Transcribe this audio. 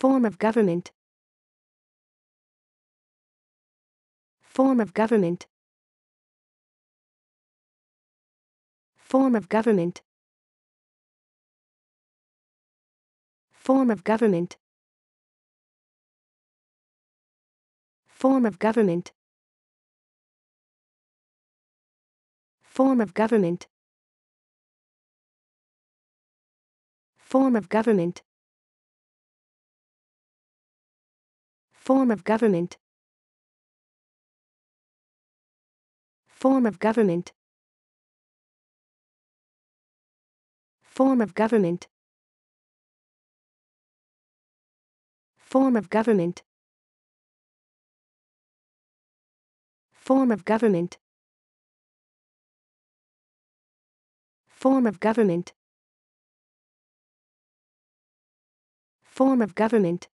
Form of government. Form of government. Form of government. Form of government. Form of government. Form of government. Form of government. Form of government. Form of government. Form of government. Form of government. Form of government. Form of government. Form of government.